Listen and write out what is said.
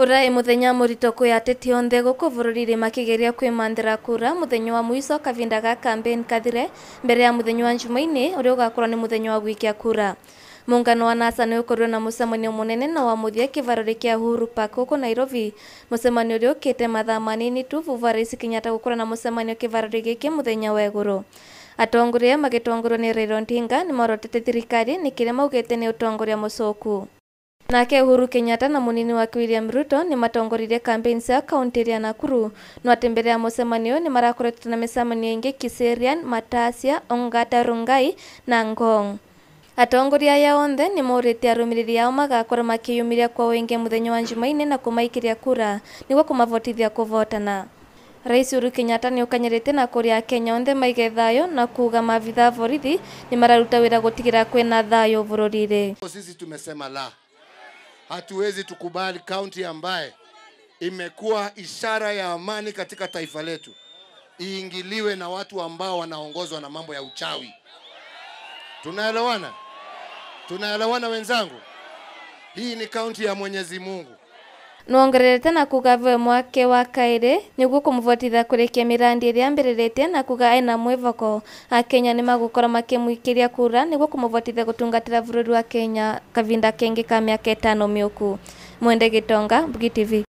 Ũrarĩ e mũthenya mũritũ kwĩ ateti othe gũkũ bũrũri makigeria makĩgeria kura mũthenya wa mũico kavinda ga campaign kathire mbere ya mũthenya wa Jumaine ũrĩa ũgakorwo ni mũthenya wa gwikia kura. Mũngano wa NASA nĩ ũkorirwo na mũcemanio munene na wa mũthia kĩvaro-inĩ kĩa Uhuru Park gũkũ Nairobi, mũcemanio ũrĩa ũkĩte mathaa manini tu vuvũ rais Kenyatta gũkorwo na mũcemanio kĩvaro-inĩ gĩkĩ mũthenya wa igũrũ. Atongoria magĩtongorio nĩ Raila Odinga ni morotete thirikari nĩ kĩrĩa maugĩte nĩ ũtongoria mũcoku. Nake Uhuru Kenyatta na munini wake William Ruto ni matongoririe kampeni cia kaunti ya Nakuru no atä mbere ya mucemanio ni marakoretwo na micemanio ingi Kiserian, Matasia, Ongata, Rungai na Ngong. Atongoria aya onthe nä morĩte arũmĩrĩri ao magakora makĩyumĩria kwa wenge mũthenya wa Jumaine na kũmaikĩria kura nĩguo kũmavotithia kũvotana. Rais Uhuru Kenyatta ni ũkanyĩrĩte na kũrĩa kenya onthe maige thayo na kuuga mavitha a ni mararuta wĩra gũtigĩra kwĩna thayo bũrũri Sisi tumesema la Hatuwezi tukubali kaunti ambaye imekuwa ishara ya amani katika taifa letu iingiliwe na watu ambao wanaongozwa na mambo ya uchawi. Tunaelewana? Tunaelewana wenzangu? Hii ni kaunti ya Mwenyezi Mungu nĩwongereire na kuga he mwake wa kaĩrĩ nĩguo kũmũhotithia kũrĩkia mĩrandi ĩrĩa ambĩrĩrĩtie na kuga ena mwĩhoko akenya nĩmagũkorwo makĩmũikĩria kura nĩguo kũmũhotithia gũtungatĩra bũrũri wa Kenya kavinda kengi ka mĩaka ĩtano mĩũku Mwende Gitonga, Bugi TV